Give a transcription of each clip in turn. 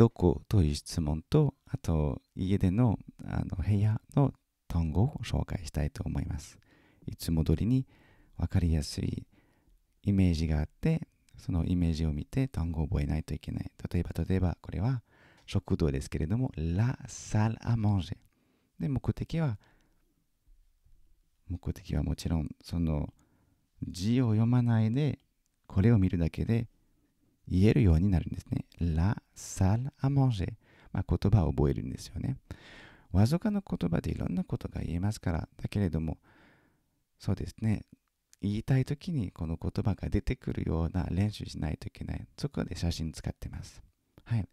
どこという質問と、あと家でのあの部屋の単語を紹介したいと思います。いつも通りに分かりやすいイメージがあって、そのイメージを見て単語を覚えないといけない。例えば、例えば、これは食堂ですけれども、la salle à manger。で、目的は、目的はもちろん、その字を読まないで、これを見るだけで言えるようになるんですね。La salle à manger。まあ、言葉を覚えるんですよね。わずかの言葉でいろんなことが言えますから、だけれども、そうですね。言いたいときにこの言葉が出てくるような練習しないといけない。そこで写真使ってます。はい。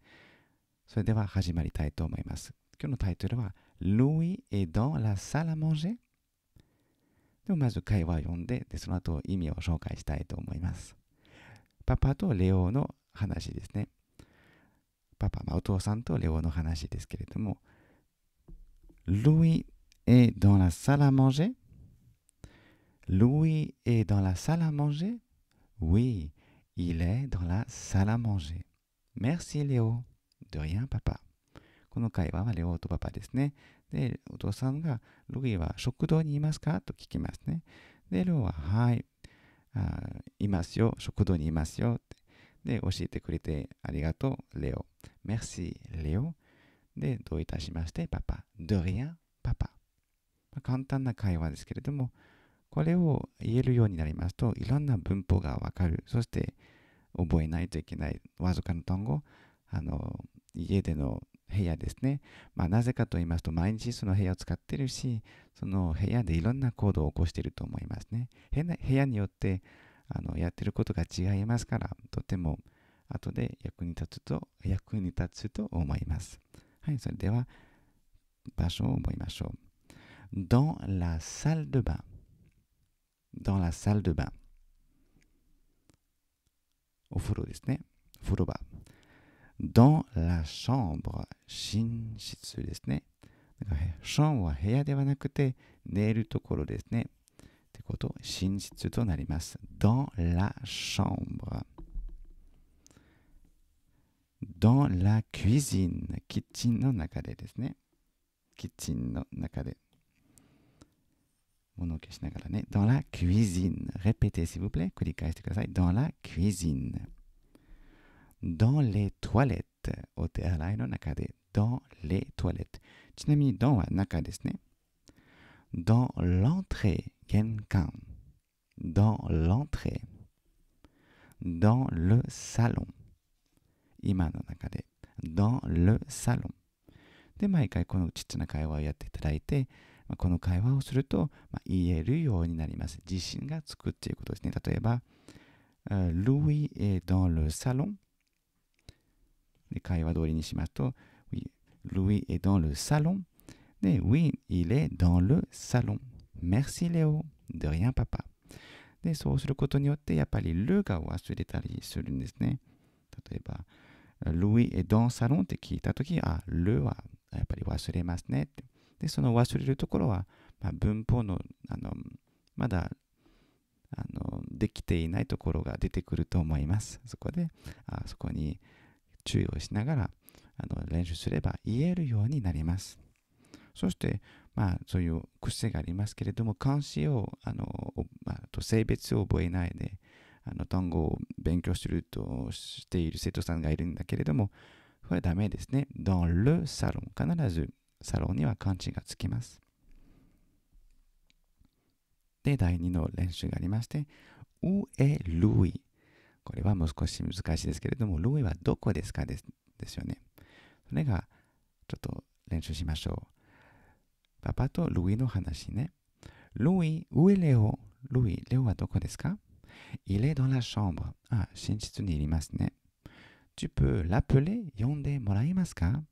それでは始まりたいと思います。今日のタイトルは Louis est dans la salle à manger? でまず会話を読んでで、その後意味を紹介したいと思います。パパとレオの話ですね。パパ、まあ、お父さんとレオの話ですけれども、Louis est dans la salle à manger? Louis est dans la salle à manger? Oui, il est dans la salle à manger. Merci, レオ。De rien, パパ。この会話はレオとパパですね。で、お父さんが、ロギーは食堂にいますかと聞きますね。で、レオは、はい、あいますよ、食堂にいますよで、教えてくれてありがとう、レオ。メッシー、レオ。で、どういたしまして、パパ。ドリアパパ。簡単な会話ですけれども、これを言えるようになりますと、いろんな文法がわかる。そして、覚えないといけないわずかの単語、あの、家での部屋ですね。まあ、なぜかと言いますと、毎日その部屋を使ってるし、その部屋でいろんな行動を起こしていると思いますね。部屋によってあのやってることが違いますから、とても後で役に立つと、役に立つと思います。はい、それでは場所を思いましょう。Dans la salle de bain. Dans la salle de bain. お風呂ですね。風呂場。dans la chambre 寝室ですね。だからションは部屋ではなくて寝るところですね。ってこと、寝室となります。dans la chambre。dans la cuisine。キッチンの中でですね。キッチンの中で。物を消しながらね。dans la cuisine。répétez s'il vous plaît。繰り返してください。dans la cuisine。dans les toilettes お手洗いの中で dans les toilettes ちなみに dans は中ですね dans l'entrée 玄関 dans l'entrée dans le salon 今の中で dans le salon で毎回このちっちゃな会話をやっていただいてこの会話をすると、まあ、言えるようになります。自信がつくっていうことですね。例えば、Louis est dans le salon で会話通りにしますと、Louis est dans le salon. で、Oui, il est dans le salon. Merci, Léo. De rien, papa. で、そうすることによって、やっぱりルが忘れたりするんですね。例えば、Louis est dans le salon って聞いたとき、あ、ルはやっぱり忘れますねで、その忘れるところは、まあ、文法の、あの、まだ、あの、できていないところが出てくると思います。そこで、あそこに、注意をしながらあの練習すれば言えるようになります。そして、まあ、そういう癖がありますけれども、監視を、あの、まあ、と性別を覚えないで、あの、単語を勉強するとしている生徒さんがいるんだけれども、これはダメですね。d ン・ n サロン。salon。必ず、サロンには漢字がつきます。で、第2の練習がありまして、ウエ・ル s これはもう少し難しいですけれども、ロイはどこですかですですよね。それが、ちょっと練習しましょう。パパとロイの話ね。ロイ、ウィレオ、ロイ、レオはどこですか Il est dans la chambre. あ、寝室にいますね。Tu peux l'appeler 呼んでもらえますか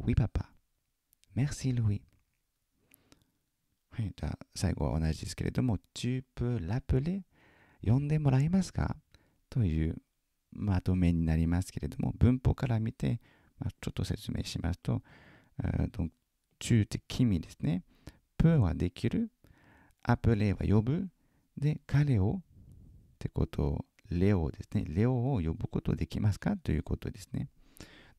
?Oui, パ。メ p a Merci, Louis. はい、じゃあ最後は同じですけれども、Tu peux l'appeler 呼んでもらえますかというまとめになりますけれども、文法から見て、まあ、ちょっと説明しますと、と中的て君ですね。プはできる。アプレは呼ぶ。で、彼をってことを、レオですね。レオを呼ぶことできますかということですね。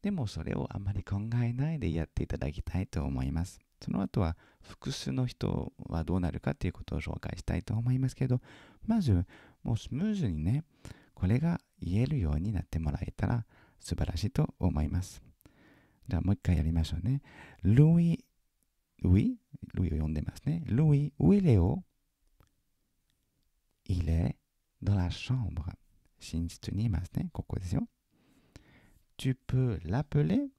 でもそれをあまり考えないでやっていただきたいと思います。その後は複数の人はどうなるかということを紹介したいと思いますけど、まず、もうスムーズにね、これが言えるようになってもらえたら素晴らしいと思います。じゃあもう一回やりましょうね。ルイ、ウィルイを呼んでますね。ルイ、ウィレオ、il est dans la chambre. 寝室にいますね。ここですよ。Tu peux l'appeler?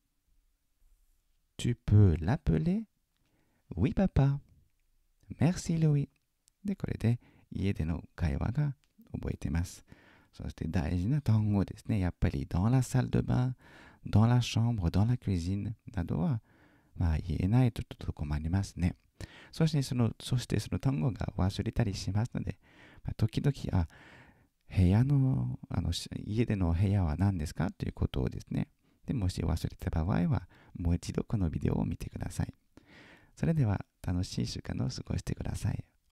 Tu peux l'appeler? Oui, papa. Merci, Louis. で、これで家での会話が覚えてます。そして大事な単語ですね。やっぱり、dans la salle de bain、dans la chambre、dans la cuisine などは、まあ、言えないとちょっと困りますね。そしてその、そしてその単語が忘れたりしますので、まあ、時々、あ、部屋の、あの、家での部屋は何ですかということをですね。で、もし忘れた場合は、もう一度このビデオを見てください。それでは、楽しい週間を過ごしてください。